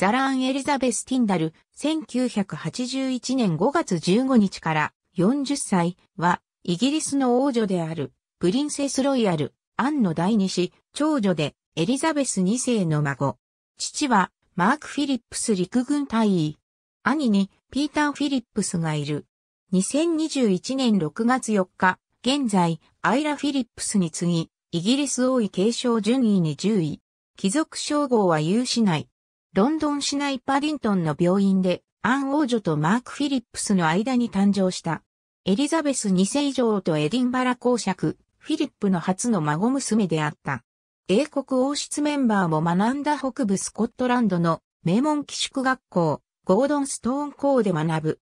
ザラン・エリザベス・ティンダル、1981年5月15日から40歳は、イギリスの王女である、プリンセス・ロイヤル、アンの第二子、長女で、エリザベス2世の孫。父は、マーク・フィリップス陸軍大尉。兄に、ピーター・フィリップスがいる。2021年6月4日、現在、アイラ・フィリップスに次ぎ、イギリス王位継承順位に10位。貴族称号は有しない。ロンドン市内パディントンの病院で、アン王女とマーク・フィリップスの間に誕生した。エリザベス2世女王とエディンバラ公爵、フィリップの初の孫娘であった。英国王室メンバーも学んだ北部スコットランドの名門寄宿学校、ゴードンストーン校で学ぶ。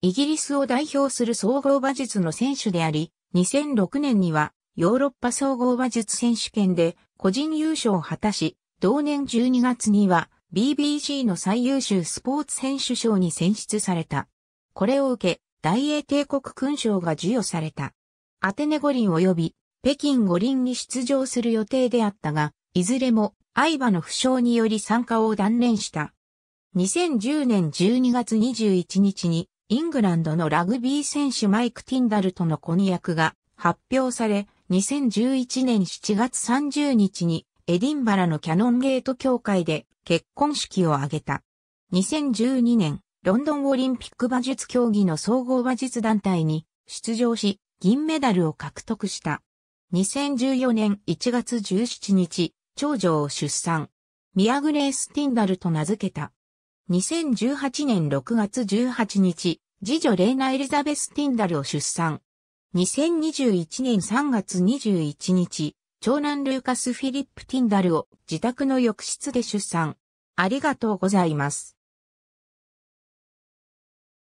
イギリスを代表する総合馬術の選手であり、2006年にはヨーロッパ総合馬術選手権で個人優勝を果たし、同年12月には BBC の最優秀スポーツ選手賞に選出された。これを受け、大英帝国勲章が授与された。アテネ五輪及び北京五輪に出場する予定であったが、いずれも相場の負傷により参加を断念した。2010年12月21日にイングランドのラグビー選手マイク・ティンダルとの婚約が発表され、2011年7月30日にエディンバラのキャノンゲート協会で結婚式を挙げた。2012年、ロンドンオリンピック馬術競技の総合馬術団体に出場し、銀メダルを獲得した。2014年1月17日、長女を出産。ミアグレース・ティンダルと名付けた。2018年6月18日、次女レーナ・エリザベス・ティンダルを出産。2021年3月21日、長男ルーカス・フィリップ・ティンダルを自宅の浴室で出産。ありがとうございます。